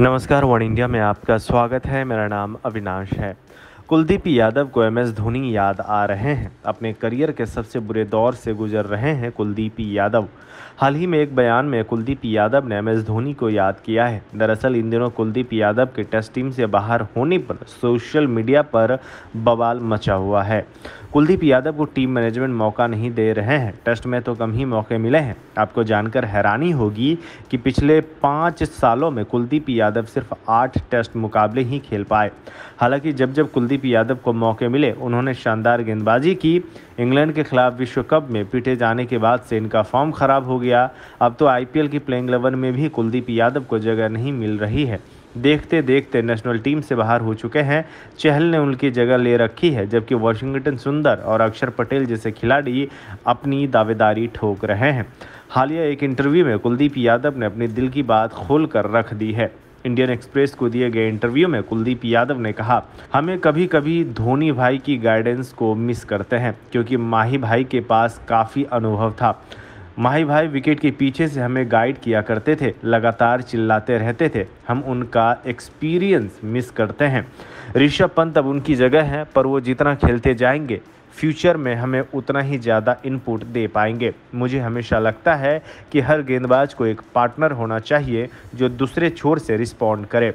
नमस्कार one India में आपका स्वागत है मेरा नाम अविनाश है कुलदीप यादव को एम एस धोनी याद आ रहे हैं अपने करियर के सबसे बुरे दौर से गुजर रहे हैं कुलदीप यादव हाल ही में एक बयान में कुलदीप यादव ने एम एस धोनी को याद किया है दरअसल इन दिनों कुलदीप यादव के टेस्ट टीम से बाहर होने पर सोशल मीडिया पर बवाल मचा हुआ है कुलदीप यादव को टीम मैनेजमेंट मौका नहीं दे रहे हैं टेस्ट में तो कम ही मौके मिले हैं आपको जानकर हैरानी होगी कि पिछले पाँच सालों में कुलदीप यादव सिर्फ आठ टेस्ट मुकाबले ही खेल पाए हालांकि जब जब कुलदीप कुलदीप यादव को मौके मिले उन्होंने शानदार गेंदबाजी की इंग्लैंड के खिलाफ विश्व कप में पीटे जाने के बाद से इनका फॉर्म खराब हो गया अब तो आईपीएल की प्लेइंग इलेवन में भी कुलदीप यादव को जगह नहीं मिल रही है देखते देखते नेशनल टीम से बाहर हो चुके हैं चहल ने उनकी जगह ले रखी है जबकि वॉशिंगटन सुंदर और अक्षर पटेल जैसे खिलाड़ी अपनी दावेदारी ठोक रहे हैं हालिया एक इंटरव्यू में कुलदीप यादव ने अपने दिल की बात खोल कर रख दी है इंडियन एक्सप्रेस को दिए गए इंटरव्यू में कुलदीप यादव ने कहा हमें कभी कभी धोनी भाई की गाइडेंस को मिस करते हैं क्योंकि माही भाई के पास काफ़ी अनुभव था माही भाई विकेट के पीछे से हमें गाइड किया करते थे लगातार चिल्लाते रहते थे हम उनका एक्सपीरियंस मिस करते हैं ऋषभ पंत अब उनकी जगह है पर वो जितना खेलते जाएंगे फ्यूचर में हमें उतना ही ज़्यादा इनपुट दे पाएंगे मुझे हमेशा लगता है कि हर गेंदबाज को एक पार्टनर होना चाहिए जो दूसरे छोर से रिस्पॉन्ड करे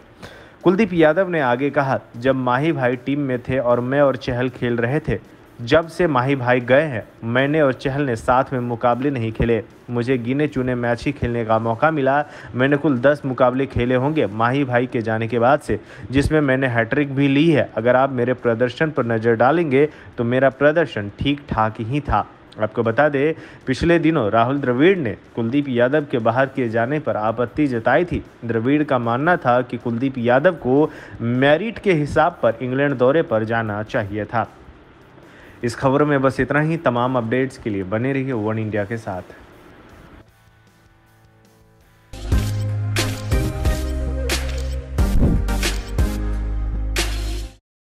कुलदीप यादव ने आगे कहा जब माही भाई टीम में थे और मैं और चहल खेल रहे थे जब से माही भाई गए हैं मैंने और चहल ने साथ में मुकाबले नहीं खेले मुझे गिने चुने मैच ही खेलने का मौका मिला मैंने कुल दस मुकाबले खेले होंगे माही भाई के जाने के बाद से जिसमें मैंने हैट्रिक भी ली है अगर आप मेरे प्रदर्शन पर नज़र डालेंगे तो मेरा प्रदर्शन ठीक ठाक ही था आपको बता दें पिछले दिनों राहुल द्रविड़ ने कुलदीप यादव के बाहर किए जाने पर आपत्ति जताई थी द्रविड़ का मानना था कि कुलदीप यादव को मेरिट के हिसाब पर इंग्लैंड दौरे पर जाना चाहिए था इस खबर में बस इतना ही तमाम अपडेट्स के लिए बने रहिए वन इंडिया के साथ